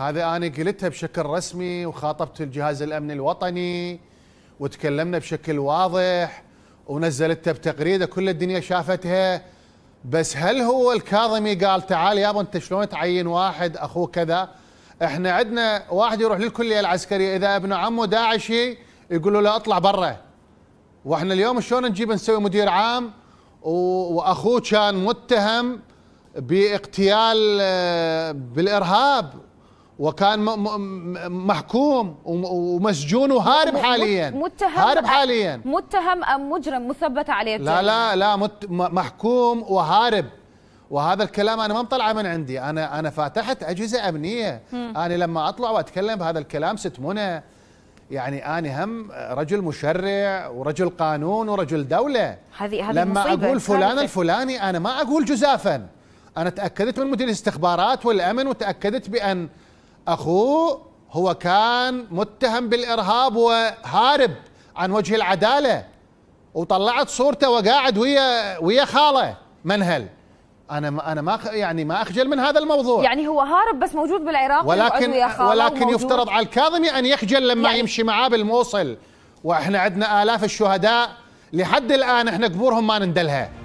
هذا أنا قلتها بشكل رسمي وخاطبت الجهاز الامني الوطني وتكلمنا بشكل واضح ونزلتها بتغريدة كل الدنيا شافتها بس هل هو الكاظمي قال تعال يابا انت شلون تعين واحد اخوه كذا احنا عندنا واحد يروح للكليه العسكريه اذا ابن عمه داعشي يقولوا له اطلع برا واحنا اليوم شلون نجيب نسوي مدير عام واخوه كان متهم باغتيال آه، بالارهاب وكان محكوم ومسجون وهارب حاليا متهم هارب حاليا متهم ام مجرم مثبت عليه التهم. لا لا لا مت محكوم وهارب وهذا الكلام انا ما مطلعه من عندي انا انا فاتحت اجهزه امنيه م. انا لما اطلع واتكلم بهذا الكلام ست منى يعني انا هم رجل مشرع ورجل قانون ورجل دوله هذه هذه لما مصيبة. اقول فلان الفلاني انا ما اقول جزافا انا تاكدت من مدير الاستخبارات والامن وتاكدت بان أخوه هو كان متهم بالإرهاب وهارب عن وجه العدالة وطلعت صورته وقاعد ويا ويا خاله منهل انا ما انا ما يعني ما اخجل من هذا الموضوع يعني هو هارب بس موجود بالعراق ولكن ولكن يفترض على الكاظمي ان يخجل لما يعني يمشي معاه بالموصل واحنا عندنا الاف الشهداء لحد الان احنا قبورهم ما نندلها